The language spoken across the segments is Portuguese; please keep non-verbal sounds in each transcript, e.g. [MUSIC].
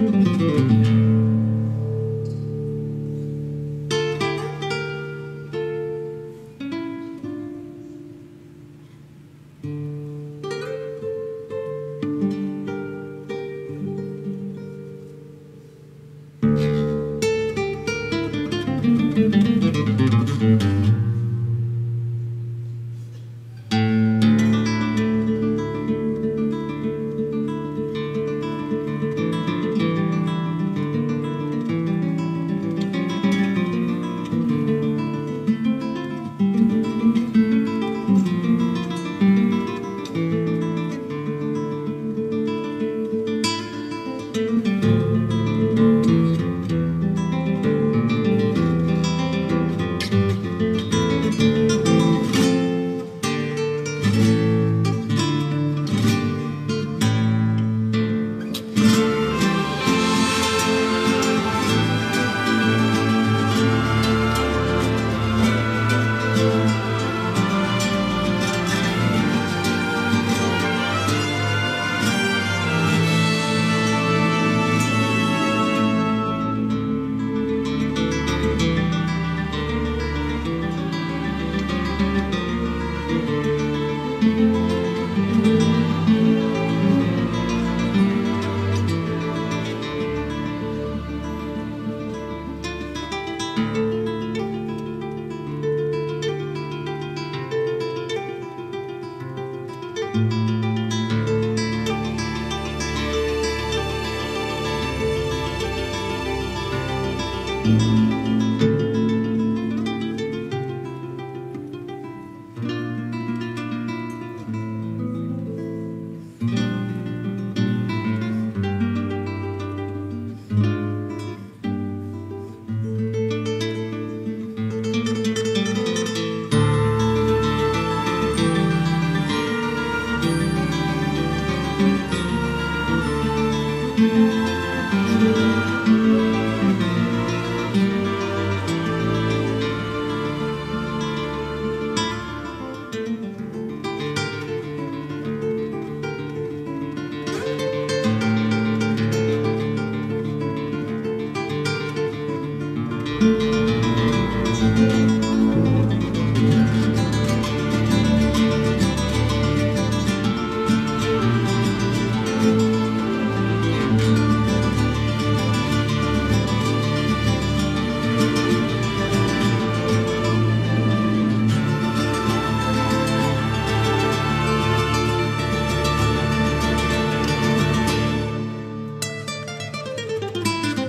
Música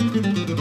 Thank you.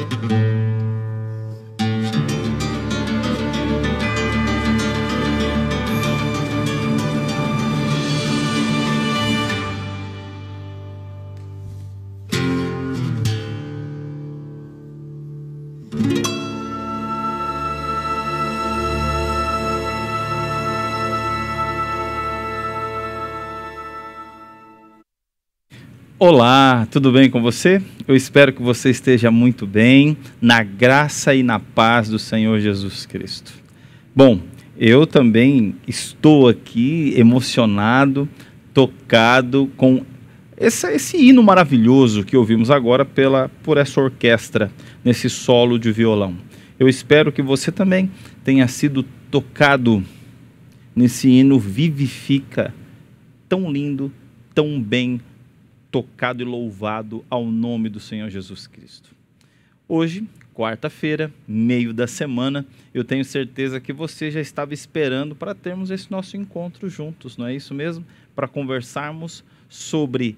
Olá, tudo bem com você? Eu espero que você esteja muito bem, na graça e na paz do Senhor Jesus Cristo. Bom, eu também estou aqui emocionado, tocado com esse, esse hino maravilhoso que ouvimos agora pela, por essa orquestra, nesse solo de violão. Eu espero que você também tenha sido tocado nesse hino vivifica, tão lindo, tão bem tocado e louvado ao nome do Senhor Jesus Cristo. Hoje, quarta-feira, meio da semana, eu tenho certeza que você já estava esperando para termos esse nosso encontro juntos, não é isso mesmo? Para conversarmos sobre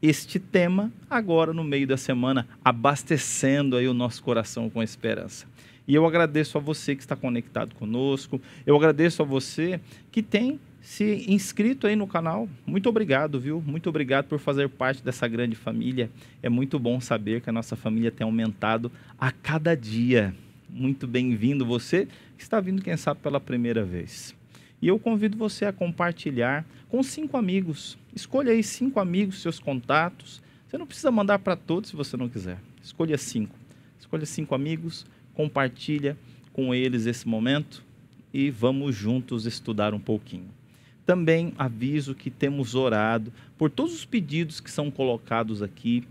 este tema agora no meio da semana, abastecendo aí o nosso coração com esperança. E eu agradeço a você que está conectado conosco, eu agradeço a você que tem se inscrito aí no canal. Muito obrigado, viu? Muito obrigado por fazer parte dessa grande família. É muito bom saber que a nossa família tem aumentado a cada dia. Muito bem-vindo você que está vindo, quem sabe, pela primeira vez. E eu convido você a compartilhar com cinco amigos. Escolha aí cinco amigos, seus contatos. Você não precisa mandar para todos se você não quiser. Escolha cinco. Escolha cinco amigos, compartilha com eles esse momento e vamos juntos estudar um pouquinho. Também aviso que temos orado por todos os pedidos que são colocados aqui,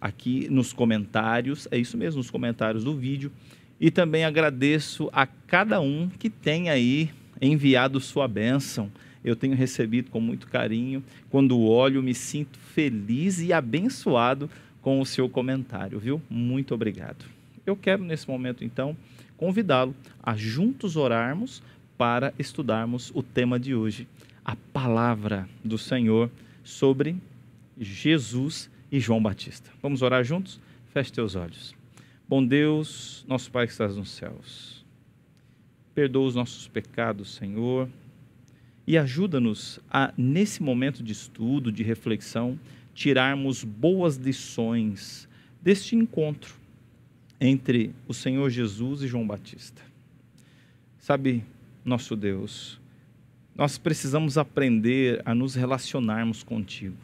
aqui nos comentários, é isso mesmo, nos comentários do vídeo. E também agradeço a cada um que tem aí enviado sua bênção. Eu tenho recebido com muito carinho. Quando olho, me sinto feliz e abençoado com o seu comentário, viu? Muito obrigado. Eu quero, nesse momento, então, convidá-lo a juntos orarmos para estudarmos o tema de hoje, a palavra do Senhor sobre Jesus e João Batista. Vamos orar juntos? Feche teus olhos. Bom Deus, nosso Pai que estás nos céus, perdoa os nossos pecados, Senhor, e ajuda-nos a, nesse momento de estudo, de reflexão, tirarmos boas lições deste encontro entre o Senhor Jesus e João Batista. Sabe, nosso Deus, nós precisamos aprender a nos relacionarmos contigo.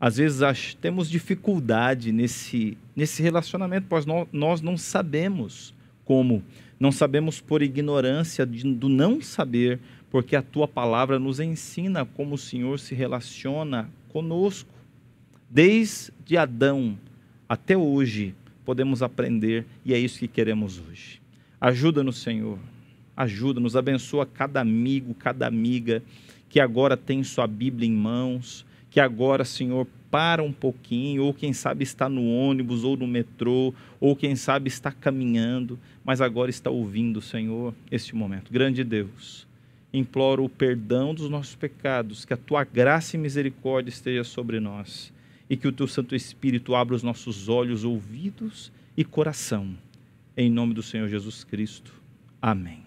Às vezes temos dificuldade nesse, nesse relacionamento, pois no, nós não sabemos como. Não sabemos por ignorância de, do não saber, porque a tua palavra nos ensina como o Senhor se relaciona conosco. Desde Adão até hoje podemos aprender e é isso que queremos hoje. Ajuda-nos, Senhor, Ajuda, nos abençoa cada amigo, cada amiga que agora tem sua Bíblia em mãos, que agora, Senhor, para um pouquinho, ou quem sabe está no ônibus ou no metrô, ou quem sabe está caminhando, mas agora está ouvindo, Senhor, este momento. Grande Deus, imploro o perdão dos nossos pecados, que a tua graça e misericórdia esteja sobre nós e que o teu Santo Espírito abra os nossos olhos, ouvidos e coração. Em nome do Senhor Jesus Cristo. Amém.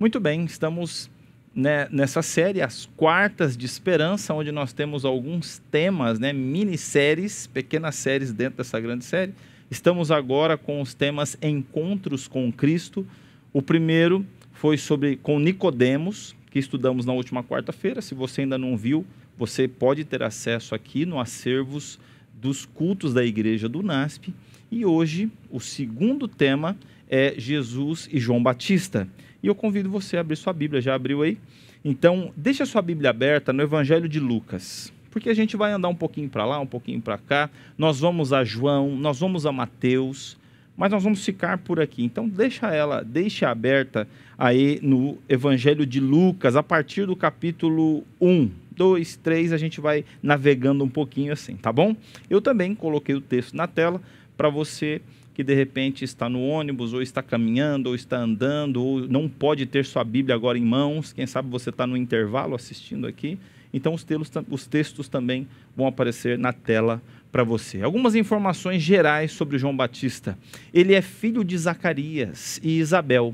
Muito bem, estamos né, nessa série, as quartas de esperança, onde nós temos alguns temas, né, minisséries, pequenas séries dentro dessa grande série. Estamos agora com os temas Encontros com Cristo. O primeiro foi sobre com Nicodemos, que estudamos na última quarta-feira. Se você ainda não viu, você pode ter acesso aqui no acervos dos cultos da igreja do NASP. E hoje, o segundo tema é Jesus e João Batista. E eu convido você a abrir sua Bíblia. Já abriu aí? Então, deixa sua Bíblia aberta no Evangelho de Lucas. Porque a gente vai andar um pouquinho para lá, um pouquinho para cá. Nós vamos a João, nós vamos a Mateus, mas nós vamos ficar por aqui. Então deixa ela, deixa aberta aí no Evangelho de Lucas, a partir do capítulo 1, 2, 3, a gente vai navegando um pouquinho assim, tá bom? Eu também coloquei o texto na tela para você que de repente está no ônibus, ou está caminhando, ou está andando, ou não pode ter sua Bíblia agora em mãos, quem sabe você está no intervalo assistindo aqui. Então, os, os textos também vão aparecer na tela para você. Algumas informações gerais sobre João Batista. Ele é filho de Zacarias e Isabel,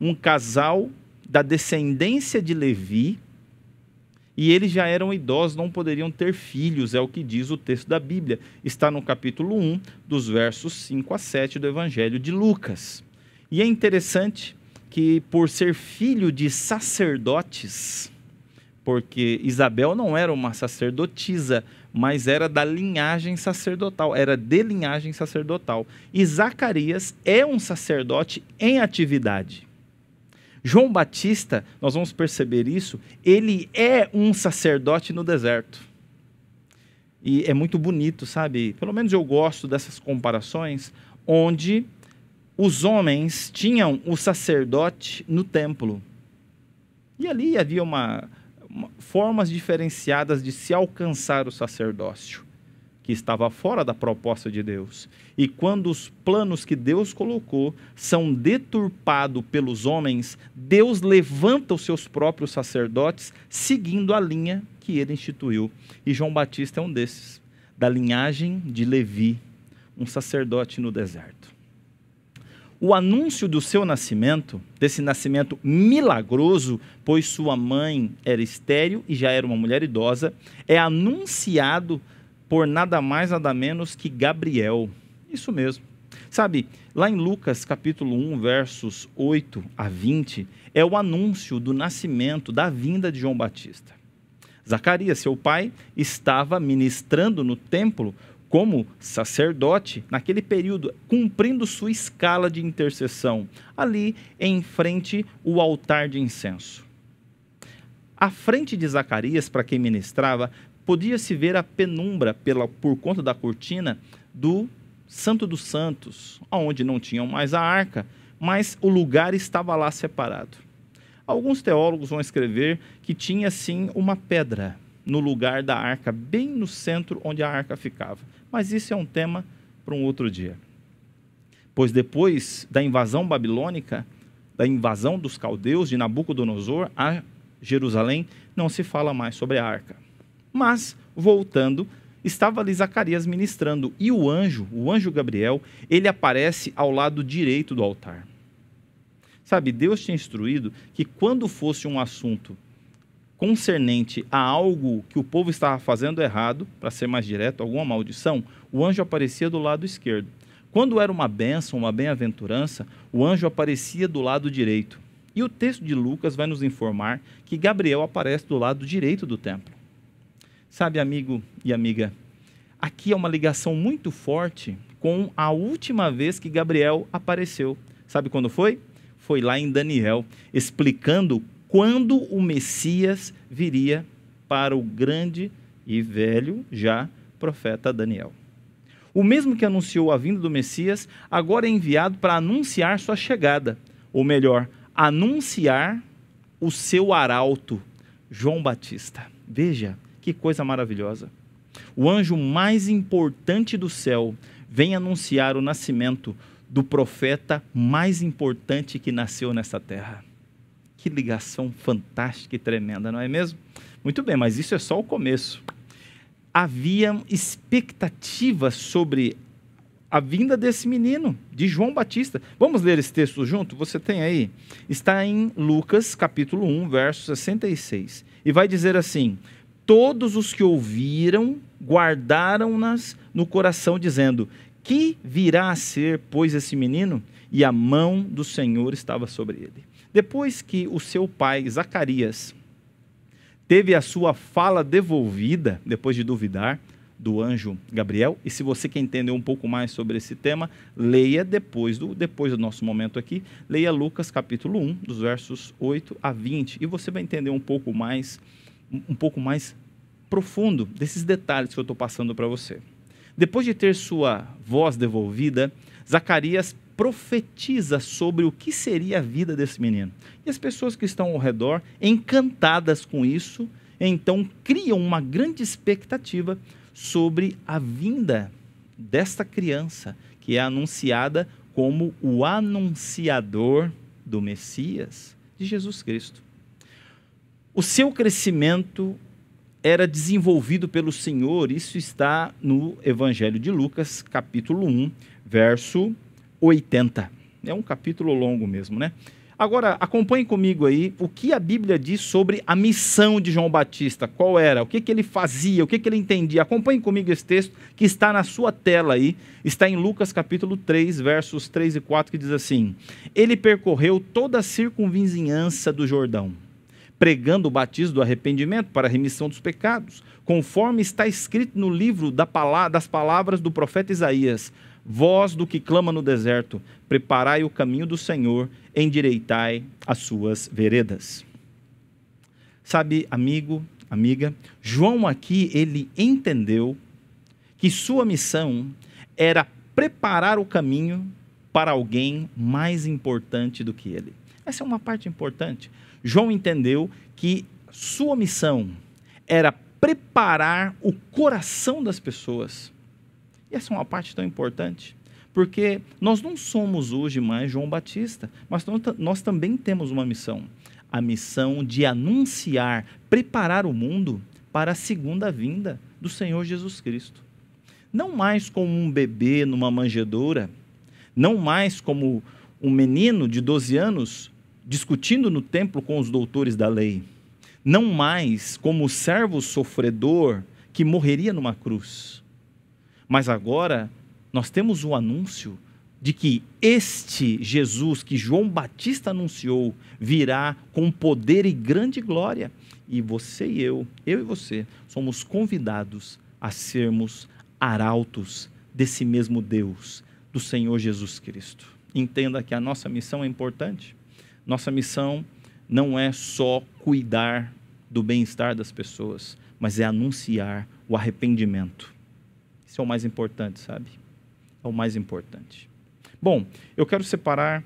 um casal da descendência de Levi e eles já eram idosos, não poderiam ter filhos, é o que diz o texto da Bíblia. Está no capítulo 1, dos versos 5 a 7 do Evangelho de Lucas. E é interessante que, por ser filho de sacerdotes, porque Isabel não era uma sacerdotisa, mas era da linhagem sacerdotal, era de linhagem sacerdotal. E Zacarias é um sacerdote em atividade. João Batista, nós vamos perceber isso, ele é um sacerdote no deserto. E é muito bonito, sabe? Pelo menos eu gosto dessas comparações, onde os homens tinham o sacerdote no templo. E ali havia uma, uma formas diferenciadas de se alcançar o sacerdócio que estava fora da proposta de Deus. E quando os planos que Deus colocou são deturpados pelos homens, Deus levanta os seus próprios sacerdotes seguindo a linha que ele instituiu. E João Batista é um desses, da linhagem de Levi, um sacerdote no deserto. O anúncio do seu nascimento, desse nascimento milagroso, pois sua mãe era estéril e já era uma mulher idosa, é anunciado por nada mais, nada menos que Gabriel. Isso mesmo. Sabe, lá em Lucas capítulo 1, versos 8 a 20, é o anúncio do nascimento, da vinda de João Batista. Zacarias, seu pai, estava ministrando no templo como sacerdote naquele período, cumprindo sua escala de intercessão, ali em frente o altar de incenso. À frente de Zacarias, para quem ministrava, podia-se ver a penumbra pela, por conta da cortina do Santo dos Santos, onde não tinham mais a arca, mas o lugar estava lá separado. Alguns teólogos vão escrever que tinha sim uma pedra no lugar da arca, bem no centro onde a arca ficava. Mas isso é um tema para um outro dia. Pois depois da invasão babilônica, da invasão dos caldeus de Nabucodonosor a Jerusalém, não se fala mais sobre a arca. Mas, voltando, estava ali Zacarias ministrando e o anjo, o anjo Gabriel, ele aparece ao lado direito do altar. Sabe, Deus tinha instruído que quando fosse um assunto concernente a algo que o povo estava fazendo errado, para ser mais direto, alguma maldição, o anjo aparecia do lado esquerdo. Quando era uma bênção, uma bem-aventurança, o anjo aparecia do lado direito. E o texto de Lucas vai nos informar que Gabriel aparece do lado direito do templo. Sabe, amigo e amiga, aqui é uma ligação muito forte com a última vez que Gabriel apareceu. Sabe quando foi? Foi lá em Daniel, explicando quando o Messias viria para o grande e velho já profeta Daniel. O mesmo que anunciou a vinda do Messias, agora é enviado para anunciar sua chegada, ou melhor, anunciar o seu arauto, João Batista. Veja, que coisa maravilhosa! O anjo mais importante do céu vem anunciar o nascimento do profeta mais importante que nasceu nessa terra. Que ligação fantástica e tremenda, não é mesmo? Muito bem, mas isso é só o começo. Havia expectativas sobre a vinda desse menino, de João Batista. Vamos ler esse texto junto? Você tem aí? Está em Lucas, capítulo 1, verso 66. E vai dizer assim: todos os que ouviram guardaram-nas no coração, dizendo: Que virá a ser, pois, esse menino? E a mão do Senhor estava sobre ele. Depois que o seu pai, Zacarias, teve a sua fala devolvida, depois de duvidar, do anjo Gabriel. E se você quer entender um pouco mais sobre esse tema, leia depois do, depois do nosso momento aqui, leia Lucas capítulo 1, dos versos 8 a 20, e você vai entender um pouco mais um pouco mais profundo desses detalhes que eu estou passando para você. Depois de ter sua voz devolvida, Zacarias profetiza sobre o que seria a vida desse menino. E as pessoas que estão ao redor, encantadas com isso, então criam uma grande expectativa sobre a vinda desta criança, que é anunciada como o anunciador do Messias, de Jesus Cristo. O seu crescimento era desenvolvido pelo Senhor, isso está no Evangelho de Lucas, capítulo 1, verso 80. É um capítulo longo mesmo, né? Agora, acompanhe comigo aí o que a Bíblia diz sobre a missão de João Batista. Qual era? O que, que ele fazia? O que, que ele entendia? Acompanhe comigo esse texto que está na sua tela aí. Está em Lucas capítulo 3, versos 3 e 4, que diz assim: Ele percorreu toda a circunvizinhança do Jordão pregando o batismo do arrependimento para a remissão dos pecados, conforme está escrito no livro das palavras do profeta Isaías: Voz do que clama no deserto, preparai o caminho do Senhor, endireitai as suas veredas. Sabe, amigo, amiga, João aqui ele entendeu que sua missão era preparar o caminho para alguém mais importante do que ele. Essa é uma parte importante. João entendeu que sua missão era preparar o coração das pessoas. E essa é uma parte tão importante, porque nós não somos hoje mais João Batista, mas nós também temos uma missão a missão de anunciar, preparar o mundo para a segunda vinda do Senhor Jesus Cristo. Não mais como um bebê numa manjedoura, não mais como um menino de 12 anos discutindo no templo com os doutores da lei, não mais como servo sofredor que morreria numa cruz. Mas agora nós temos o anúncio de que este Jesus que João Batista anunciou virá com poder e grande glória. E você e eu, eu e você, somos convidados a sermos arautos desse mesmo Deus, do Senhor Jesus Cristo. Entenda que a nossa missão é importante. Nossa missão não é só cuidar do bem-estar das pessoas, mas é anunciar o arrependimento. Isso é o mais importante, sabe? É o mais importante. Bom, eu quero separar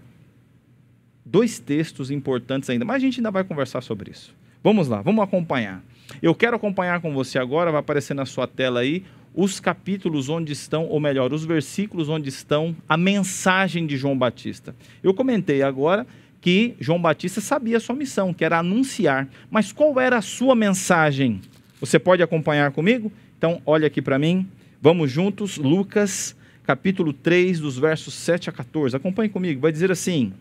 dois textos importantes ainda, mas a gente ainda vai conversar sobre isso. Vamos lá, vamos acompanhar. Eu quero acompanhar com você agora, vai aparecer na sua tela aí os capítulos onde estão, ou melhor, os versículos onde estão a mensagem de João Batista. Eu comentei agora que João Batista sabia a sua missão, que era anunciar. Mas qual era a sua mensagem? Você pode acompanhar comigo? Então, olha aqui para mim. Vamos juntos, Lucas, capítulo 3, dos versos 7 a 14. Acompanhe comigo. Vai dizer assim: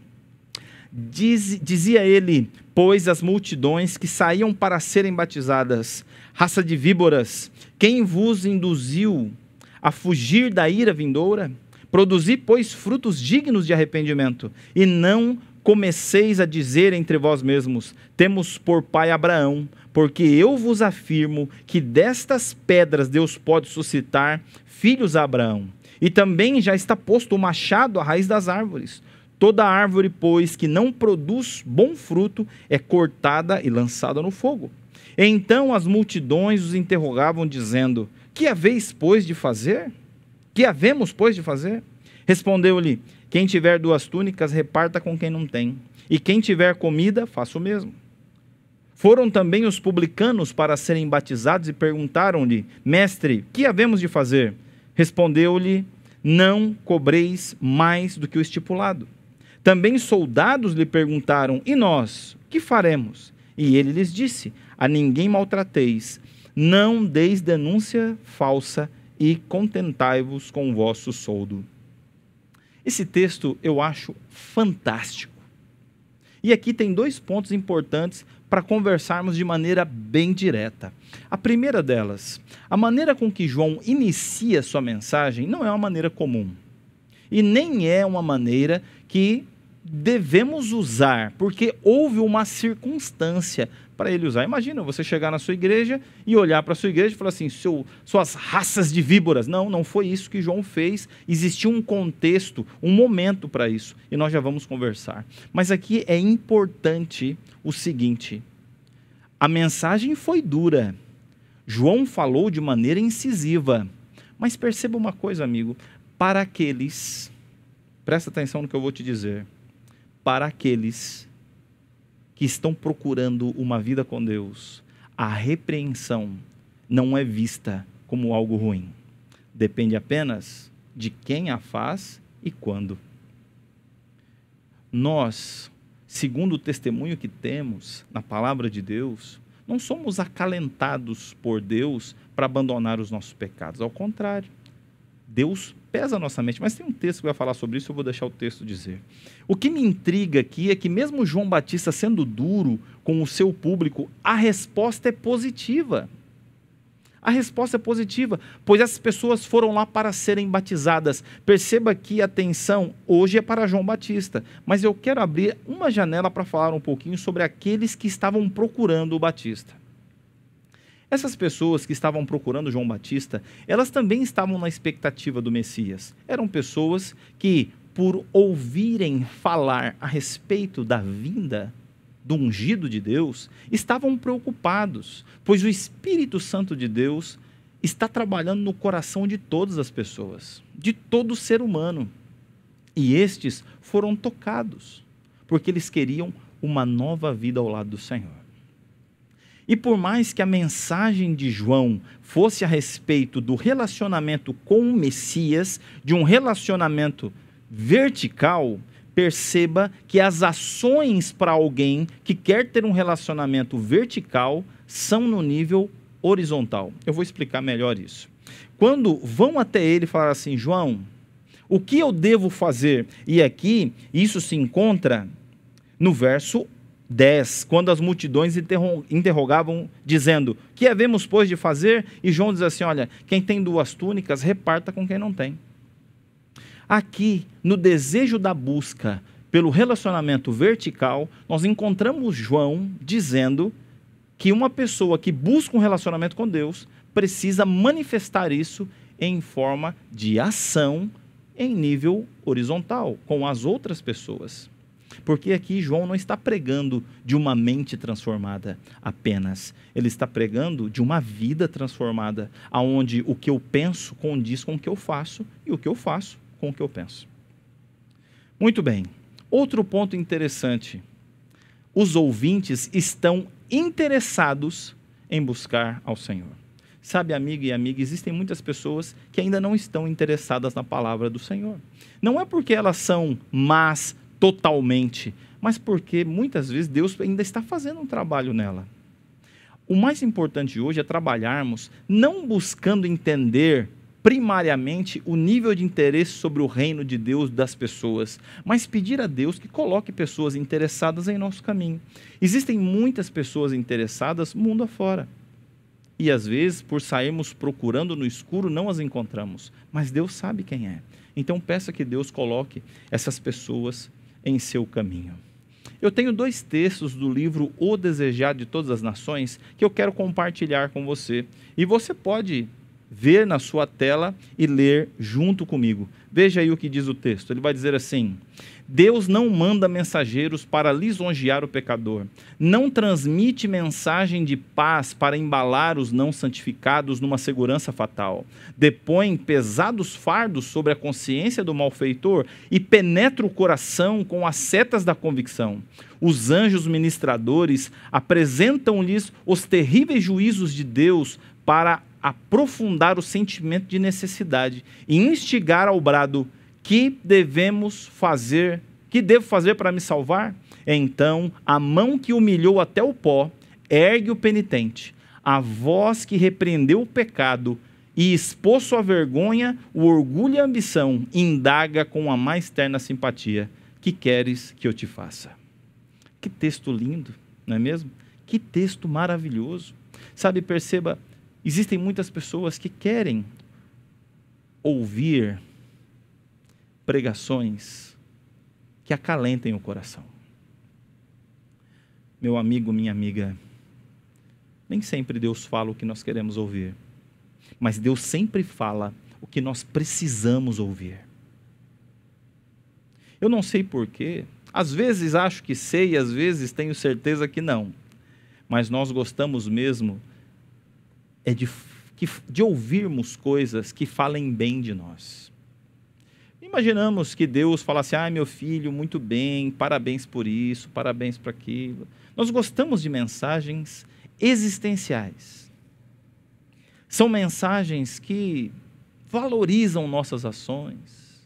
Diz, dizia ele, pois as multidões que saíam para serem batizadas, raça de víboras, quem vos induziu a fugir da ira vindoura? Produzi, pois, frutos dignos de arrependimento, e não comeceis a dizer entre vós mesmos: Temos por pai Abraão, porque eu vos afirmo que destas pedras Deus pode suscitar filhos a Abraão. E também já está posto o machado à raiz das árvores. Toda árvore, pois, que não produz bom fruto é cortada e lançada no fogo. Então as multidões os interrogavam, dizendo: Que haveis, pois, de fazer? Que havemos, pois, de fazer? Respondeu-lhe: quem tiver duas túnicas, reparta com quem não tem. E quem tiver comida, faça o mesmo. Foram também os publicanos para serem batizados e perguntaram-lhe: Mestre, que havemos de fazer? Respondeu-lhe: Não cobreis mais do que o estipulado. Também soldados lhe perguntaram: E nós, que faremos? E ele lhes disse: A ninguém maltrateis, não deis denúncia falsa e contentai-vos com o vosso soldo. Esse texto eu acho fantástico. E aqui tem dois pontos importantes para conversarmos de maneira bem direta. A primeira delas, a maneira com que João inicia sua mensagem não é uma maneira comum. E nem é uma maneira que devemos usar, porque houve uma circunstância para ele usar. Imagina você chegar na sua igreja e olhar para a sua igreja e falar assim: Seu, suas raças de víboras. Não, não foi isso que João fez. Existiu um contexto, um momento para isso. E nós já vamos conversar. Mas aqui é importante o seguinte: a mensagem foi dura. João falou de maneira incisiva. Mas perceba uma coisa, amigo: para aqueles, presta atenção no que eu vou te dizer, para aqueles que estão procurando uma vida com Deus, a repreensão não é vista como algo ruim. Depende apenas de quem a faz e quando. Nós, segundo o testemunho que temos na palavra de Deus, não somos acalentados por Deus para abandonar os nossos pecados. Ao contrário, Deus pesa a nossa mente. Mas tem um texto que vai falar sobre isso, eu vou deixar o texto dizer. O que me intriga aqui é que, mesmo João Batista sendo duro com o seu público, a resposta é positiva. A resposta é positiva, pois essas pessoas foram lá para serem batizadas. Perceba que a atenção hoje é para João Batista, mas eu quero abrir uma janela para falar um pouquinho sobre aqueles que estavam procurando o Batista. Essas pessoas que estavam procurando João Batista, elas também estavam na expectativa do Messias. Eram pessoas que, por ouvirem falar a respeito da vinda do ungido de Deus, estavam preocupados, pois o Espírito Santo de Deus está trabalhando no coração de todas as pessoas, de todo ser humano. E estes foram tocados, porque eles queriam uma nova vida ao lado do Senhor. E por mais que a mensagem de João fosse a respeito do relacionamento com o Messias, de um relacionamento vertical, perceba que as ações para alguém que quer ter um relacionamento vertical são no nível horizontal. Eu vou explicar melhor isso. Quando vão até ele falar assim, João, o que eu devo fazer? E aqui isso se encontra no verso 10, quando as multidões interrogavam, dizendo: Que havemos, pois, de fazer? E João diz assim: Olha, quem tem duas túnicas, reparta com quem não tem. Aqui, no desejo da busca pelo relacionamento vertical, nós encontramos João dizendo que uma pessoa que busca um relacionamento com Deus precisa manifestar isso em forma de ação em nível horizontal com as outras pessoas. Porque aqui João não está pregando de uma mente transformada apenas. Ele está pregando de uma vida transformada, aonde o que eu penso condiz com o que eu faço e o que eu faço com o que eu penso. Muito bem. Outro ponto interessante. Os ouvintes estão interessados em buscar ao Senhor. Sabe, amigo e amiga, existem muitas pessoas que ainda não estão interessadas na palavra do Senhor. Não é porque elas são más totalmente, mas porque muitas vezes Deus ainda está fazendo um trabalho nela. O mais importante hoje é trabalharmos não buscando entender primariamente o nível de interesse sobre o reino de Deus das pessoas, mas pedir a Deus que coloque pessoas interessadas em nosso caminho. Existem muitas pessoas interessadas mundo afora. E às vezes, por sairmos procurando no escuro, não as encontramos. Mas Deus sabe quem é. Então peça que Deus coloque essas pessoas em seu caminho. Eu tenho dois textos do livro O Desejado de Todas as Nações que eu quero compartilhar com você. E você pode ver na sua tela e ler junto comigo. Veja aí o que diz o texto. Ele vai dizer assim: Deus não manda mensageiros para lisonjear o pecador, não transmite mensagem de paz para embalar os não santificados numa segurança fatal. Depõe pesados fardos sobre a consciência do malfeitor e penetra o coração com as setas da convicção. Os anjos ministradores apresentam-lhes os terríveis juízos de Deus para aprofundar o sentimento de necessidade e instigar ao brado que devemos fazer, que devo fazer para me salvar? Então, a mão que humilhou até o pó ergue o penitente, a voz que repreendeu o pecado e expôs sua vergonha, o orgulho e a ambição, indaga com a mais terna simpatia: Que queres que eu te faça? Que texto lindo, não é mesmo? Que texto maravilhoso. Sabe, perceba Existem muitas pessoas que querem ouvir pregações que acalentem o coração. Meu amigo, minha amiga, nem sempre Deus fala o que nós queremos ouvir, mas Deus sempre fala o que nós precisamos ouvir. Eu não sei porquê, às vezes acho que sei, às vezes tenho certeza que não, mas nós gostamos mesmo é de, de ouvirmos coisas que falem bem de nós. Imaginamos que Deus falasse: ai, ah, meu filho, muito bem, parabéns por isso, parabéns por aquilo. Nós gostamos de mensagens existenciais. São mensagens que valorizam nossas ações,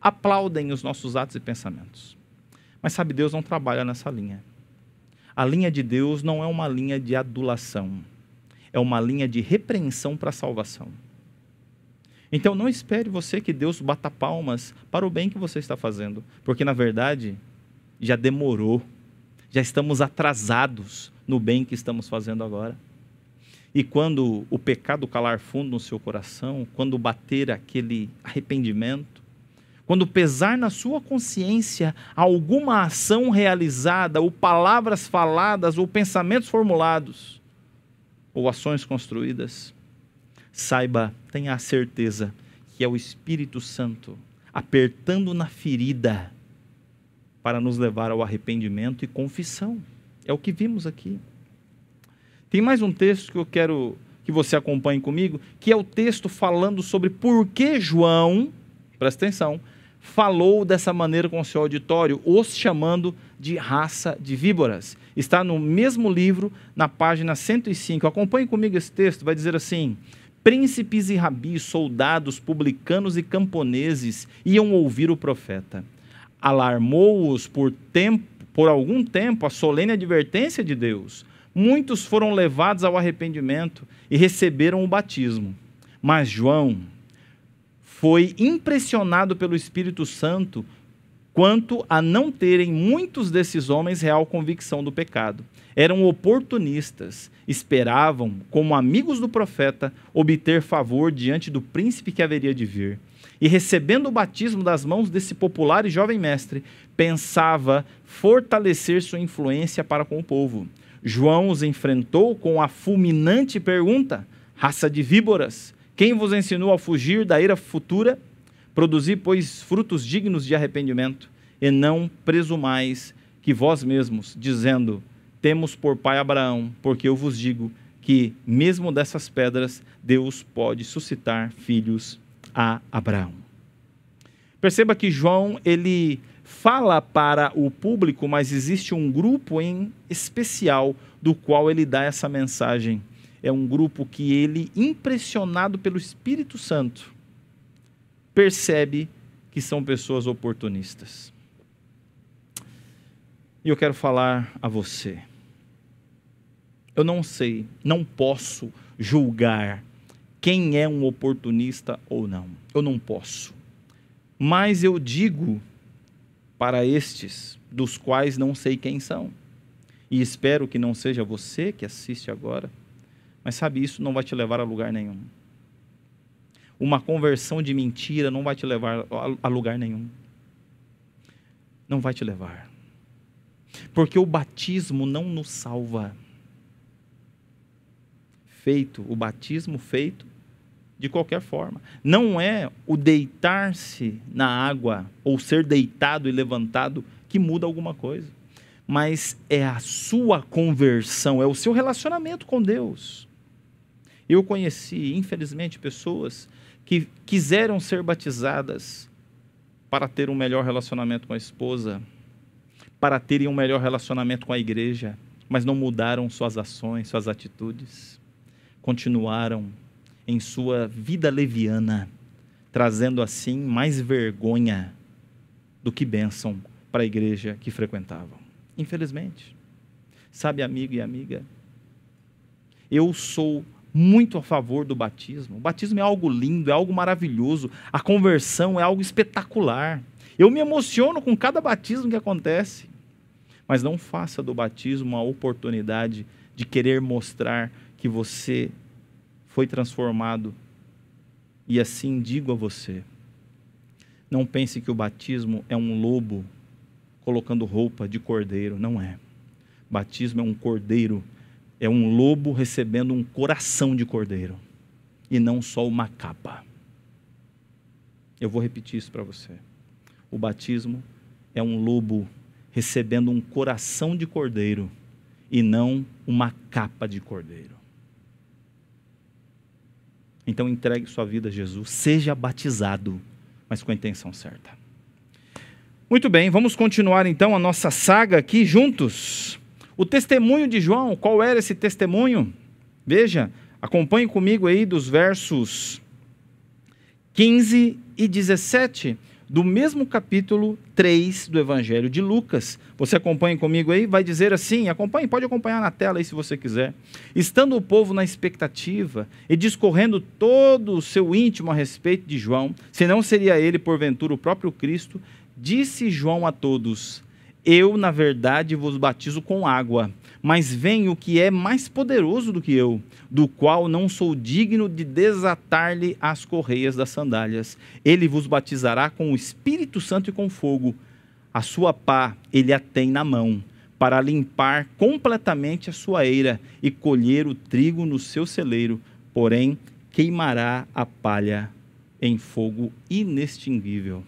aplaudem os nossos atos e pensamentos. Mas sabe, Deus não trabalha nessa linha. A linha de Deus não é uma linha de adulação é uma linha de repreensão para a salvação. Então não espere você que Deus bata palmas para o bem que você está fazendo, porque na verdade já demorou, já estamos atrasados no bem que estamos fazendo agora. E quando o pecado calar fundo no seu coração, quando bater aquele arrependimento, quando pesar na sua consciência alguma ação realizada, ou palavras faladas, ou pensamentos formulados, ou ações construídas, saiba, tenha a certeza que é o Espírito Santo apertando na ferida para nos levar ao arrependimento e confissão. É o que vimos aqui. Tem mais um texto que eu quero que você acompanhe comigo, que é o texto falando sobre por que João, presta atenção, falou dessa maneira com o seu auditório, os chamando de raça de víboras. Está no mesmo livro, na página 105. Acompanhe comigo esse texto, vai dizer assim: Príncipes e rabis, soldados, publicanos e camponeses iam ouvir o profeta. Alarmou-os por tempo, por algum tempo a solene advertência de Deus. Muitos foram levados ao arrependimento e receberam o batismo. Mas João, foi impressionado pelo Espírito Santo quanto a não terem muitos desses homens real convicção do pecado. Eram oportunistas, esperavam, como amigos do profeta, obter favor diante do príncipe que haveria de vir. E recebendo o batismo das mãos desse popular e jovem mestre, pensava fortalecer sua influência para com o povo. João os enfrentou com a fulminante pergunta: raça de víboras, quem vos ensinou a fugir da ira futura? Produzi, pois, frutos dignos de arrependimento, e não presumais que vós mesmos, dizendo: Temos por pai Abraão, porque eu vos digo que, mesmo dessas pedras, Deus pode suscitar filhos a Abraão. Perceba que João, ele fala para o público, mas existe um grupo em especial do qual ele dá essa mensagem é um grupo que ele, impressionado pelo Espírito Santo, percebe que são pessoas oportunistas. E eu quero falar a você. Eu não sei, não posso julgar quem é um oportunista ou não. Eu não posso. Mas eu digo para estes, dos quais não sei quem são, e espero que não seja você que assiste agora mas sabe, isso não vai te levar a lugar nenhum. Uma conversão de mentira não vai te levar a lugar nenhum. Não vai te levar. Porque o batismo não nos salva. Feito, o batismo feito de qualquer forma. Não é o deitar-se na água ou ser deitado e levantado que muda alguma coisa mas é a sua conversão, é o seu relacionamento com Deus. Eu conheci, infelizmente, pessoas que quiseram ser batizadas para ter um melhor relacionamento com a esposa, para terem um melhor relacionamento com a igreja, mas não mudaram suas ações, suas atitudes. Continuaram em sua vida leviana, trazendo assim mais vergonha do que bênção para a igreja que frequentavam. Infelizmente. Sabe, amigo e amiga, eu sou muito a favor do batismo. O batismo é algo lindo, é algo maravilhoso. A conversão é algo espetacular. Eu me emociono com cada batismo que acontece. Mas não faça do batismo uma oportunidade de querer mostrar que você foi transformado. E assim digo a você: não pense que o batismo é um lobo colocando roupa de cordeiro. Não é. batismo é um cordeiro é um lobo recebendo um coração de cordeiro e não só uma capa. Eu vou repetir isso para você. O batismo é um lobo recebendo um coração de cordeiro e não uma capa de cordeiro. Então entregue sua vida a Jesus, seja batizado, mas com a intenção certa. Muito bem, vamos continuar então a nossa saga aqui juntos. O testemunho de João, qual era esse testemunho? Veja, acompanhe comigo aí dos versos 15 e 17 do mesmo capítulo 3 do Evangelho de Lucas. Você acompanha comigo aí? Vai dizer assim: acompanhe, pode acompanhar na tela aí se você quiser. Estando o povo na expectativa e discorrendo todo o seu íntimo a respeito de João, se não seria ele porventura o próprio Cristo, disse João a todos: eu, na verdade, vos batizo com água, mas vem o que é mais poderoso do que eu, do qual não sou digno de desatar-lhe as correias das sandálias. Ele vos batizará com o Espírito Santo e com fogo. A sua pá ele a tem na mão, para limpar completamente a sua eira e colher o trigo no seu celeiro, porém queimará a palha em fogo inextinguível.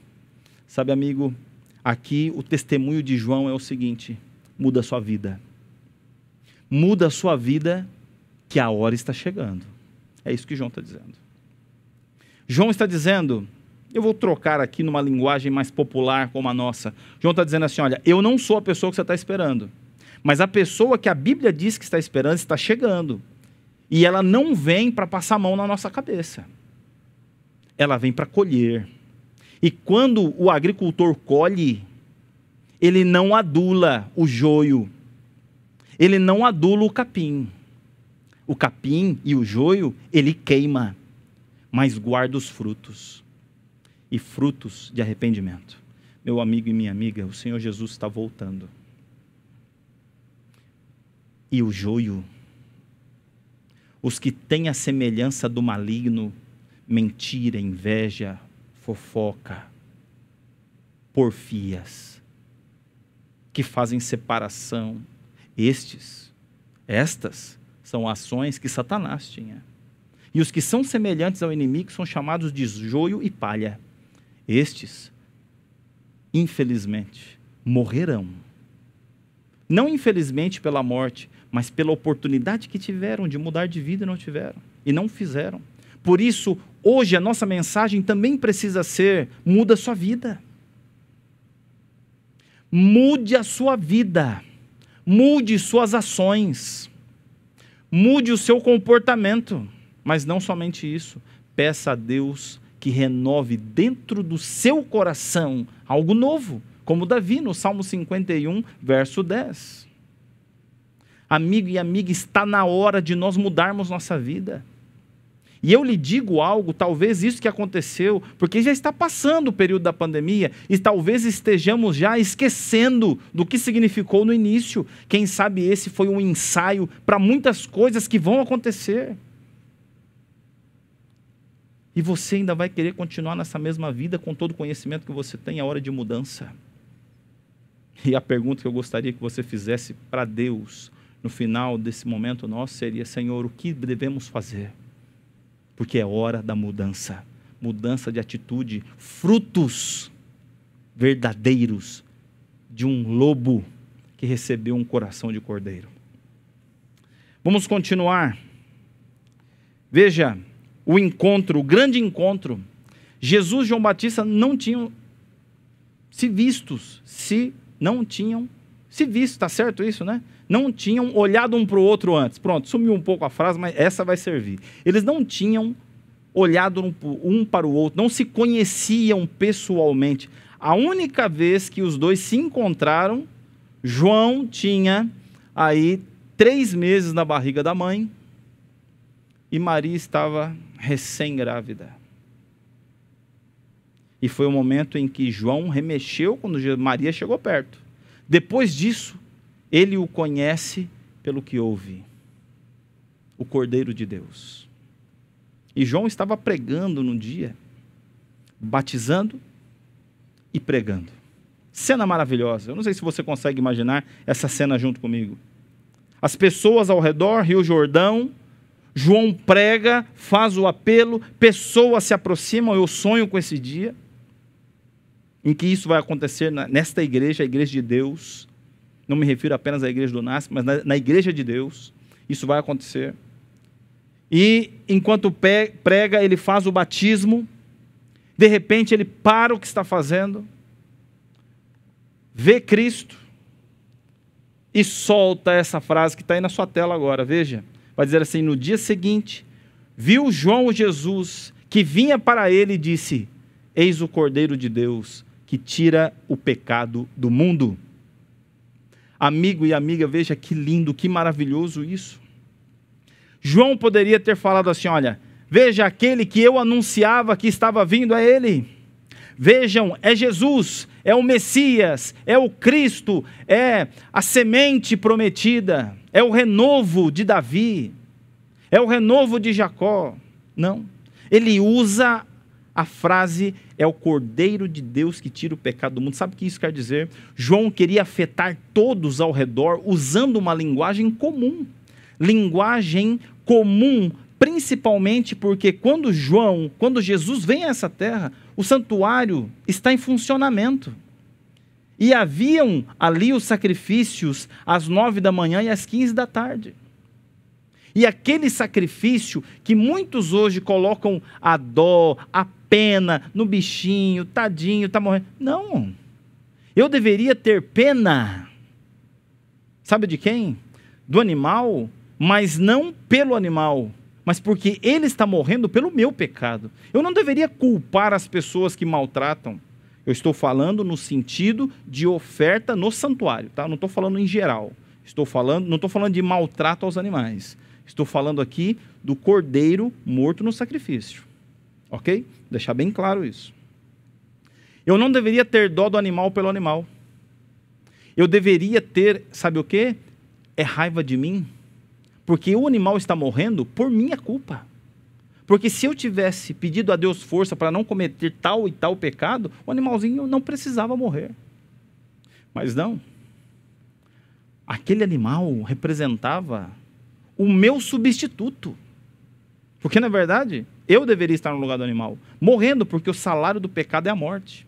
Sabe, amigo, Aqui o testemunho de João é o seguinte: muda a sua vida. Muda a sua vida, que a hora está chegando. É isso que João está dizendo. João está dizendo, eu vou trocar aqui numa linguagem mais popular como a nossa. João está dizendo assim: olha, eu não sou a pessoa que você está esperando, mas a pessoa que a Bíblia diz que está esperando está chegando. E ela não vem para passar a mão na nossa cabeça. Ela vem para colher. E quando o agricultor colhe, ele não adula o joio, ele não adula o capim. O capim e o joio ele queima, mas guarda os frutos e frutos de arrependimento. Meu amigo e minha amiga, o Senhor Jesus está voltando. E o joio, os que têm a semelhança do maligno, mentira, inveja, fofoca, porfias, que fazem separação. Estes, estas, são ações que Satanás tinha. E os que são semelhantes ao inimigo são chamados de joio e palha. Estes, infelizmente, morrerão. Não infelizmente pela morte, mas pela oportunidade que tiveram de mudar de vida e não tiveram. E não fizeram. Por isso, hoje a nossa mensagem também precisa ser: muda a sua vida. Mude a sua vida. Mude suas ações. Mude o seu comportamento. Mas não somente isso. Peça a Deus que renove dentro do seu coração algo novo, como Davi no Salmo 51, verso 10. Amigo e amiga, está na hora de nós mudarmos nossa vida. E eu lhe digo algo, talvez isso que aconteceu, porque já está passando o período da pandemia e talvez estejamos já esquecendo do que significou no início. Quem sabe esse foi um ensaio para muitas coisas que vão acontecer. E você ainda vai querer continuar nessa mesma vida com todo o conhecimento que você tem a hora de mudança. E a pergunta que eu gostaria que você fizesse para Deus no final desse momento nosso seria: Senhor, o que devemos fazer? porque é hora da mudança mudança de atitude, frutos verdadeiros de um lobo que recebeu um coração de cordeiro. Vamos continuar. Veja o encontro, o grande encontro. Jesus e João Batista não tinham se vistos, se não tinham se visto, tá certo isso, né? Não tinham olhado um para o outro antes. Pronto, sumiu um pouco a frase, mas essa vai servir. Eles não tinham olhado um, um para o outro, não se conheciam pessoalmente. A única vez que os dois se encontraram, João tinha aí três meses na barriga da mãe e Maria estava recém-grávida. E foi o momento em que João remexeu quando Maria chegou perto depois disso, ele o conhece pelo que ouve o Cordeiro de Deus. E João estava pregando num dia, batizando e pregando. Cena maravilhosa. Eu não sei se você consegue imaginar essa cena junto comigo. As pessoas ao redor, Rio Jordão, João prega, faz o apelo, pessoas se aproximam. Eu sonho com esse dia em que isso vai acontecer nesta igreja, a igreja de Deus. Não me refiro apenas à igreja do Nasce, mas na, na igreja de Deus. Isso vai acontecer. E enquanto prega, ele faz o batismo. De repente, ele para o que está fazendo, vê Cristo e solta essa frase que está aí na sua tela agora. Veja, vai dizer assim: No dia seguinte, viu João Jesus que vinha para ele e disse: Eis o Cordeiro de Deus que tira o pecado do mundo. Amigo e amiga, veja que lindo, que maravilhoso isso. João poderia ter falado assim: olha, veja aquele que eu anunciava que estava vindo a é ele. Vejam, é Jesus, é o Messias, é o Cristo, é a semente prometida, é o renovo de Davi, é o renovo de Jacó. Não. Ele usa a frase é o Cordeiro de Deus que tira o pecado do mundo. Sabe o que isso quer dizer? João queria afetar todos ao redor usando uma linguagem comum. Linguagem comum, principalmente porque quando João, quando Jesus vem a essa terra, o santuário está em funcionamento. E haviam ali os sacrifícios às nove da manhã e às quinze da tarde. E aquele sacrifício que muitos hoje colocam a dó, a pena no bichinho, tadinho, tá morrendo. Não. Eu deveria ter pena. Sabe de quem? Do animal, mas não pelo animal, mas porque ele está morrendo pelo meu pecado. Eu não deveria culpar as pessoas que maltratam. Eu estou falando no sentido de oferta no santuário, tá? não estou falando em geral. Estou falando, não estou falando de maltrato aos animais. Estou falando aqui do cordeiro morto no sacrifício. Ok? deixar bem claro isso. Eu não deveria ter dó do animal pelo animal. Eu deveria ter, sabe o que? É raiva de mim. Porque o animal está morrendo por minha culpa. Porque se eu tivesse pedido a Deus força para não cometer tal e tal pecado, o animalzinho não precisava morrer. Mas não. Aquele animal representava o meu substituto. Porque, na verdade, eu deveria estar no lugar do animal, morrendo, porque o salário do pecado é a morte.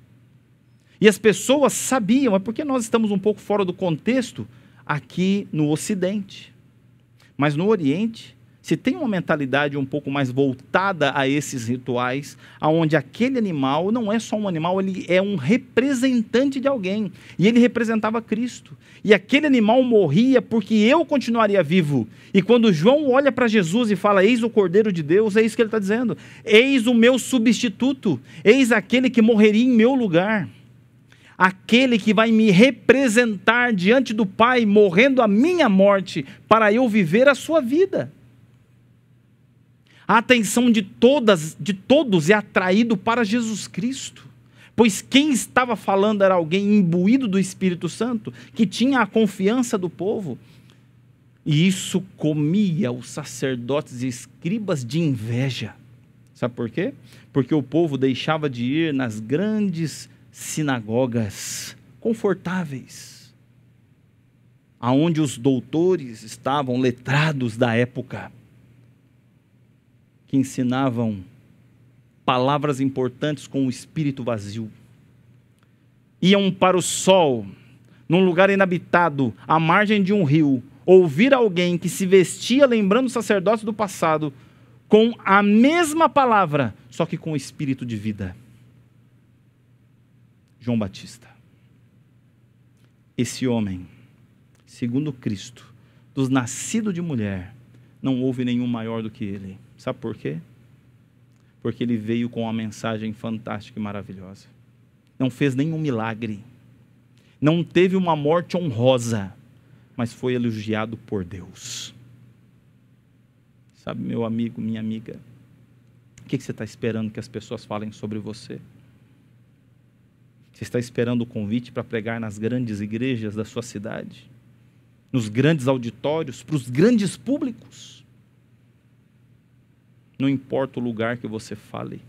E as pessoas sabiam, é porque nós estamos um pouco fora do contexto aqui no Ocidente. Mas no Oriente, se tem uma mentalidade um pouco mais voltada a esses rituais, aonde aquele animal não é só um animal, ele é um representante de alguém. E ele representava Cristo. E aquele animal morria porque eu continuaria vivo. E quando João olha para Jesus e fala: Eis o Cordeiro de Deus, é isso que ele está dizendo. Eis o meu substituto. Eis aquele que morreria em meu lugar aquele que vai me representar diante do Pai, morrendo a minha morte, para eu viver a sua vida. A atenção de todas, de todos é atraído para Jesus Cristo. Pois quem estava falando era alguém imbuído do Espírito Santo, que tinha a confiança do povo. E isso comia os sacerdotes e escribas de inveja. Sabe por quê? Porque o povo deixava de ir nas grandes sinagogas confortáveis, aonde os doutores estavam letrados da época que ensinavam palavras importantes com o espírito vazio. Iam para o sol, num lugar inabitado, à margem de um rio, ouvir alguém que se vestia lembrando o do passado, com a mesma palavra, só que com o espírito de vida. João Batista. Esse homem, segundo Cristo, dos nascidos de mulher, não houve nenhum maior do que ele Sabe por quê? Porque ele veio com uma mensagem fantástica e maravilhosa. Não fez nenhum milagre. Não teve uma morte honrosa, mas foi elogiado por Deus. Sabe, meu amigo, minha amiga, o que você está esperando que as pessoas falem sobre você? Você está esperando o convite para pregar nas grandes igrejas da sua cidade? Nos grandes auditórios, para os grandes públicos? Não importa o lugar que você fale,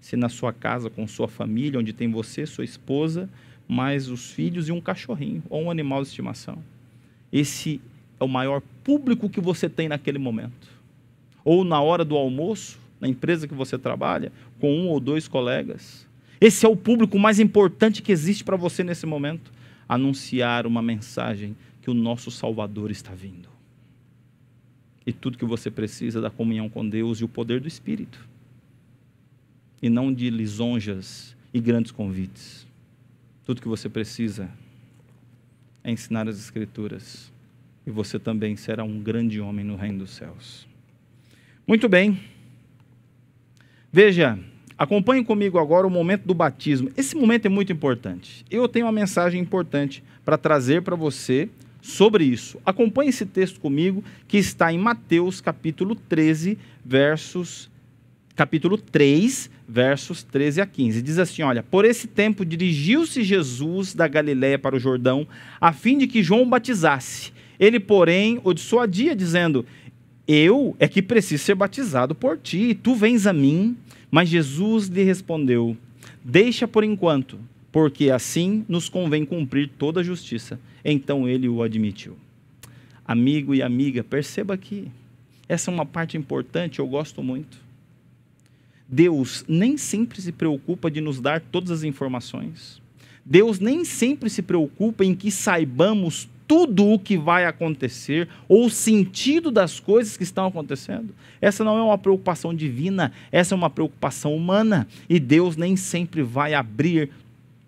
se na sua casa, com sua família, onde tem você, sua esposa, mais os filhos e um cachorrinho ou um animal de estimação. Esse é o maior público que você tem naquele momento. Ou na hora do almoço, na empresa que você trabalha, com um ou dois colegas. Esse é o público mais importante que existe para você nesse momento. Anunciar uma mensagem que o nosso Salvador está vindo e tudo que você precisa da comunhão com Deus e o poder do Espírito. E não de lisonjas e grandes convites. Tudo que você precisa é ensinar as Escrituras. E você também será um grande homem no reino dos céus. Muito bem. Veja, acompanhe comigo agora o momento do batismo. Esse momento é muito importante. Eu tenho uma mensagem importante para trazer para você sobre isso. Acompanhe esse texto comigo, que está em Mateus capítulo 13, versos capítulo 3, versos 13 a 15. Diz assim: Olha, por esse tempo dirigiu-se Jesus da Galiléia para o Jordão, a fim de que João batizasse. Ele, porém, o dissuadia, dizendo: Eu é que preciso ser batizado por ti, e tu vens a mim. Mas Jesus lhe respondeu: Deixa por enquanto porque assim nos convém cumprir toda a justiça. Então ele o admitiu. Amigo e amiga, perceba que essa é uma parte importante, eu gosto muito. Deus nem sempre se preocupa de nos dar todas as informações. Deus nem sempre se preocupa em que saibamos tudo o que vai acontecer ou o sentido das coisas que estão acontecendo. Essa não é uma preocupação divina, essa é uma preocupação humana. E Deus nem sempre vai abrir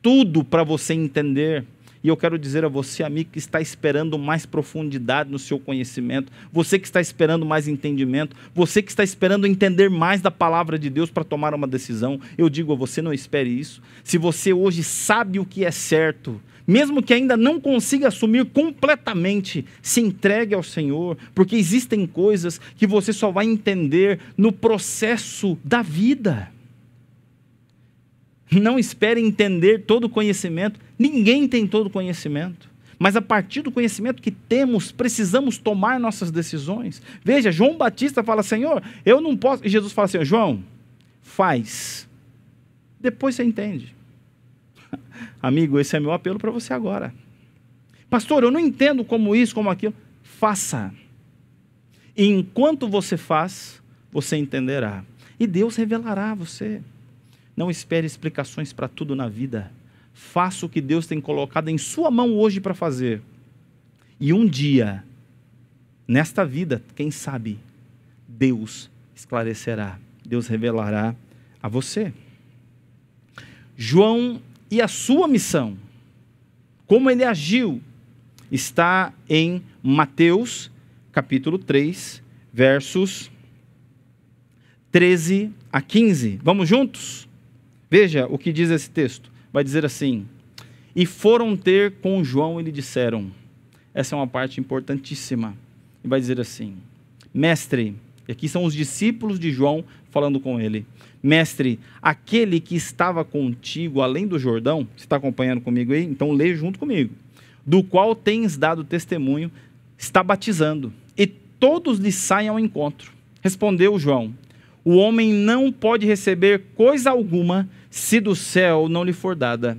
tudo para você entender. E eu quero dizer a você, amigo, que está esperando mais profundidade no seu conhecimento, você que está esperando mais entendimento, você que está esperando entender mais da palavra de Deus para tomar uma decisão, eu digo a você, não espere isso. Se você hoje sabe o que é certo, mesmo que ainda não consiga assumir completamente, se entregue ao Senhor, porque existem coisas que você só vai entender no processo da vida. Não espere entender todo o conhecimento. Ninguém tem todo o conhecimento. Mas a partir do conhecimento que temos, precisamos tomar nossas decisões. Veja, João Batista fala: Senhor, eu não posso. E Jesus fala assim: João, faz. Depois você entende. [LAUGHS] Amigo, esse é meu apelo para você agora. Pastor, eu não entendo como isso, como aquilo. Faça. E enquanto você faz, você entenderá. E Deus revelará a você. Não espere explicações para tudo na vida. Faça o que Deus tem colocado em sua mão hoje para fazer. E um dia, nesta vida, quem sabe, Deus esclarecerá, Deus revelará a você. João e a sua missão, como ele agiu, está em Mateus, capítulo 3, versos 13 a 15. Vamos juntos? Veja o que diz esse texto. Vai dizer assim: E foram ter com João e lhe disseram. Essa é uma parte importantíssima. E vai dizer assim: Mestre, e aqui são os discípulos de João falando com ele. Mestre, aquele que estava contigo além do Jordão, você está acompanhando comigo aí? Então lê junto comigo. Do qual tens dado testemunho, está batizando, e todos lhe saem ao encontro. Respondeu João: o homem não pode receber coisa alguma se do céu não lhe for dada.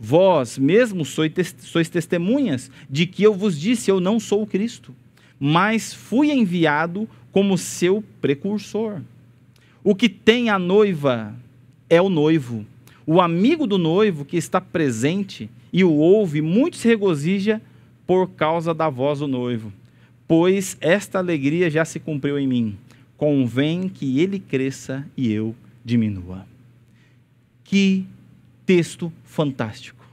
Vós mesmos sois testemunhas de que eu vos disse: Eu não sou o Cristo, mas fui enviado como seu precursor. O que tem a noiva é o noivo. O amigo do noivo que está presente e o ouve, muito se regozija por causa da voz do noivo, pois esta alegria já se cumpriu em mim convém que ele cresça e eu diminua. Que texto fantástico.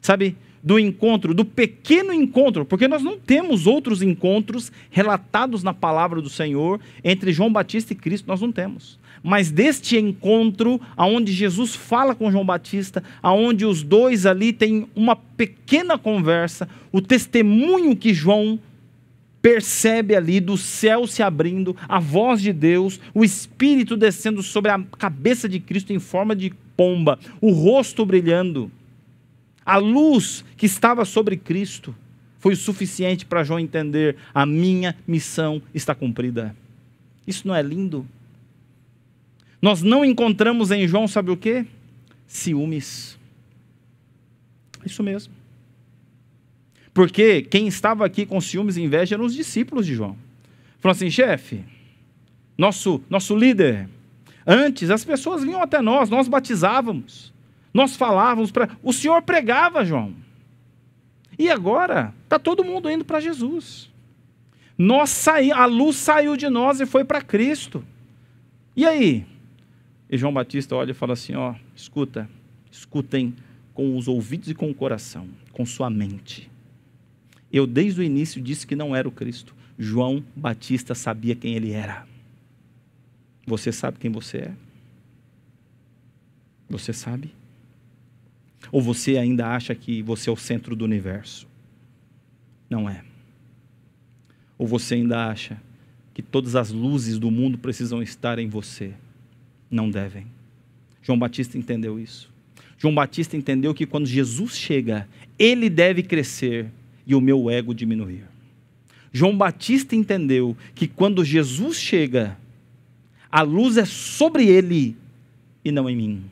Sabe, do encontro, do pequeno encontro, porque nós não temos outros encontros relatados na palavra do Senhor entre João Batista e Cristo, nós não temos. Mas deste encontro, aonde Jesus fala com João Batista, aonde os dois ali têm uma pequena conversa, o testemunho que João percebe ali do céu se abrindo, a voz de Deus, o Espírito descendo sobre a cabeça de Cristo em forma de pomba, o rosto brilhando. A luz que estava sobre Cristo foi o suficiente para João entender: a minha missão está cumprida. Isso não é lindo? Nós não encontramos em João, sabe o quê? Ciúmes. Isso mesmo. Porque quem estava aqui com ciúmes e inveja eram os discípulos de João. Falaram assim, chefe, nosso, nosso líder. Antes, as pessoas vinham até nós, nós batizávamos, nós falávamos para. O Senhor pregava, João. E agora, está todo mundo indo para Jesus. Nós saí, a luz saiu de nós e foi para Cristo. E aí? E João Batista olha e fala assim: ó, escuta, escutem com os ouvidos e com o coração, com sua mente. Eu, desde o início, disse que não era o Cristo. João Batista sabia quem ele era. Você sabe quem você é? Você sabe? Ou você ainda acha que você é o centro do universo? Não é. Ou você ainda acha que todas as luzes do mundo precisam estar em você? Não devem. João Batista entendeu isso. João Batista entendeu que quando Jesus chega, ele deve crescer e o meu ego diminuir. João Batista entendeu que quando Jesus chega, a luz é sobre ele e não em mim.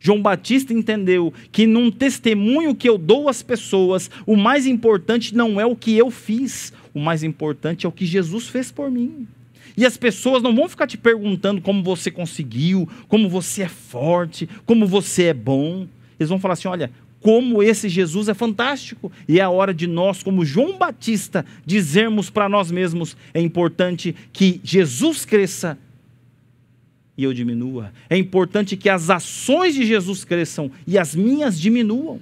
João Batista entendeu que num testemunho que eu dou às pessoas, o mais importante não é o que eu fiz, o mais importante é o que Jesus fez por mim. E as pessoas não vão ficar te perguntando como você conseguiu, como você é forte, como você é bom. Eles vão falar assim: olha, como esse Jesus é fantástico. E é a hora de nós, como João Batista, dizermos para nós mesmos: é importante que Jesus cresça e eu diminua. É importante que as ações de Jesus cresçam e as minhas diminuam.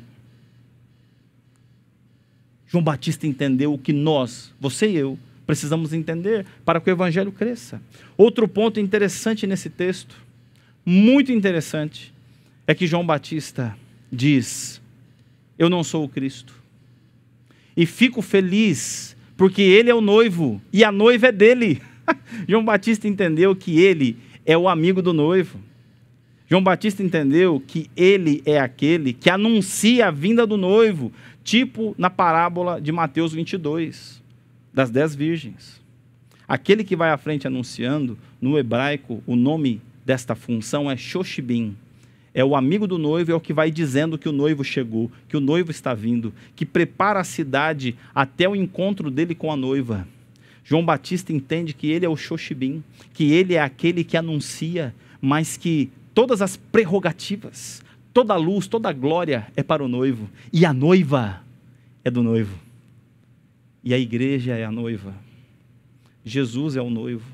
João Batista entendeu o que nós, você e eu, precisamos entender para que o evangelho cresça. Outro ponto interessante nesse texto, muito interessante, é que João Batista diz: eu não sou o Cristo. E fico feliz, porque ele é o noivo e a noiva é dele. [LAUGHS] João Batista entendeu que ele é o amigo do noivo. João Batista entendeu que ele é aquele que anuncia a vinda do noivo, tipo na parábola de Mateus 22, das dez virgens. Aquele que vai à frente anunciando, no hebraico, o nome desta função é Shoshibim, é o amigo do noivo, é o que vai dizendo que o noivo chegou, que o noivo está vindo, que prepara a cidade até o encontro dele com a noiva. João Batista entende que ele é o Xoxibim, que ele é aquele que anuncia, mas que todas as prerrogativas, toda a luz, toda a glória é para o noivo. E a noiva é do noivo. E a igreja é a noiva. Jesus é o noivo.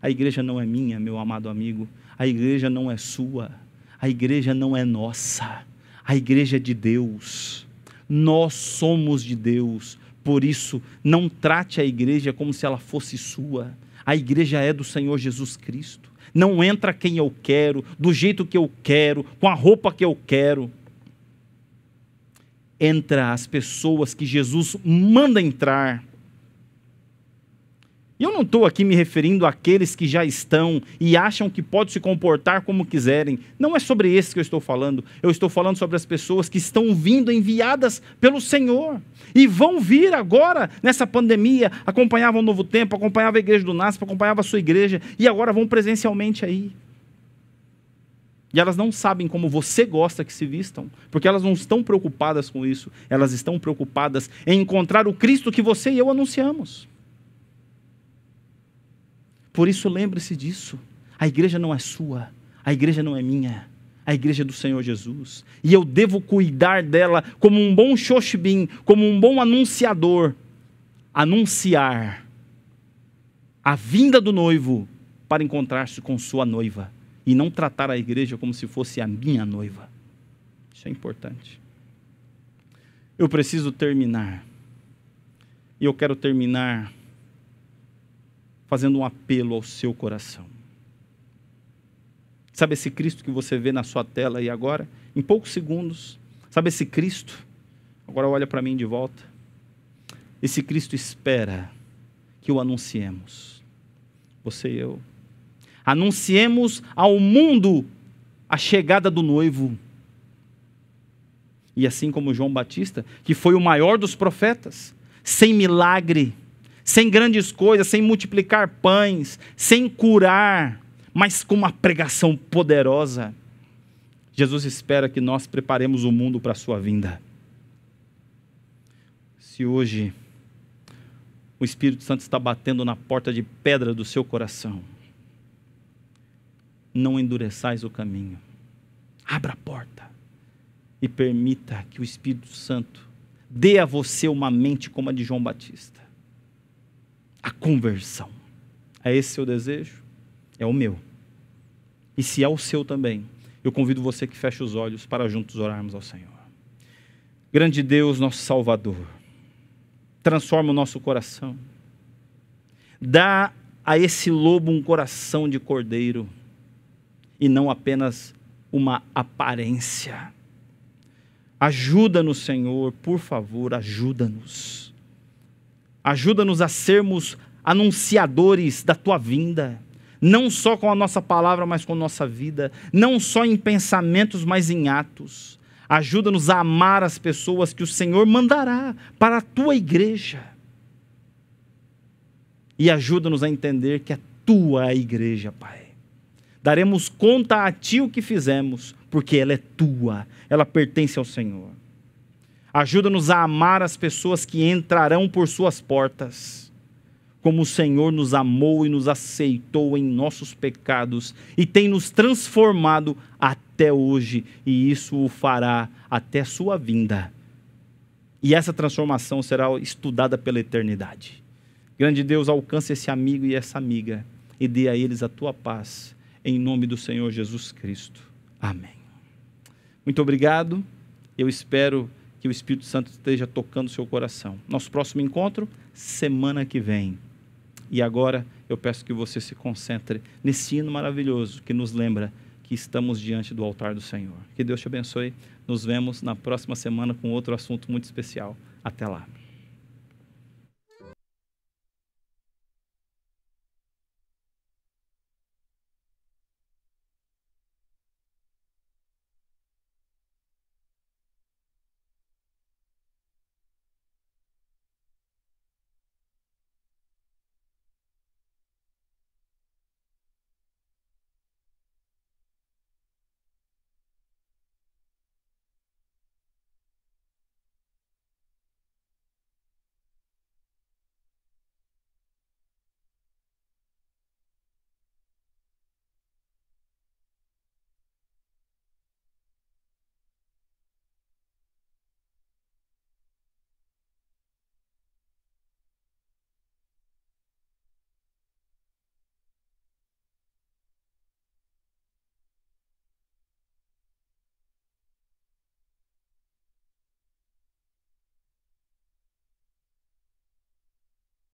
A igreja não é minha, meu amado amigo. A igreja não é sua. A igreja não é nossa, a igreja é de Deus. Nós somos de Deus. Por isso, não trate a igreja como se ela fosse sua. A igreja é do Senhor Jesus Cristo. Não entra quem eu quero, do jeito que eu quero, com a roupa que eu quero. Entra as pessoas que Jesus manda entrar e eu não estou aqui me referindo àqueles que já estão e acham que pode se comportar como quiserem. Não é sobre esses que eu estou falando. Eu estou falando sobre as pessoas que estão vindo enviadas pelo Senhor e vão vir agora nessa pandemia. Acompanhavam o Novo Tempo, acompanhava a igreja do NASP, acompanhava a sua igreja e agora vão presencialmente aí. E elas não sabem como você gosta que se vistam, porque elas não estão preocupadas com isso. Elas estão preocupadas em encontrar o Cristo que você e eu anunciamos. Por isso, lembre-se disso. A igreja não é sua, a igreja não é minha. A igreja é do Senhor Jesus. E eu devo cuidar dela como um bom Xoxibim, como um bom anunciador. Anunciar a vinda do noivo para encontrar-se com sua noiva. E não tratar a igreja como se fosse a minha noiva. Isso é importante. Eu preciso terminar. E eu quero terminar fazendo um apelo ao seu coração. Sabe esse Cristo que você vê na sua tela aí agora? Em poucos segundos. Sabe esse Cristo? Agora olha para mim de volta. Esse Cristo espera que o anunciemos. Você e eu. Anunciemos ao mundo a chegada do noivo. E assim como João Batista, que foi o maior dos profetas, sem milagre, sem grandes coisas, sem multiplicar pães, sem curar, mas com uma pregação poderosa. Jesus espera que nós preparemos o mundo para a sua vinda. Se hoje o Espírito Santo está batendo na porta de pedra do seu coração, não endureçais o caminho. Abra a porta e permita que o Espírito Santo dê a você uma mente como a de João Batista a conversão. É esse seu desejo? É o meu. E se é o seu também, eu convido você que feche os olhos para juntos orarmos ao Senhor. Grande Deus, nosso Salvador, transforma o nosso coração. Dá a esse lobo um coração de cordeiro e não apenas uma aparência. Ajuda-nos, Senhor, por favor, ajuda-nos. Ajuda-nos a sermos anunciadores da tua vinda, não só com a nossa palavra, mas com a nossa vida, não só em pensamentos, mas em atos. Ajuda-nos a amar as pessoas que o Senhor mandará para a tua igreja. E ajuda-nos a entender que a é tua a igreja, Pai. Daremos conta a ti o que fizemos, porque ela é tua, ela pertence ao Senhor. Ajuda-nos a amar as pessoas que entrarão por suas portas, como o Senhor nos amou e nos aceitou em nossos pecados e tem nos transformado até hoje, e isso o fará até sua vinda. E essa transformação será estudada pela eternidade. Grande Deus, alcance esse amigo e essa amiga e dê a eles a tua paz, em nome do Senhor Jesus Cristo. Amém. Muito obrigado. Eu espero que o Espírito Santo esteja tocando o seu coração. Nosso próximo encontro, semana que vem. E agora eu peço que você se concentre nesse hino maravilhoso que nos lembra que estamos diante do altar do Senhor. Que Deus te abençoe. Nos vemos na próxima semana com outro assunto muito especial. Até lá.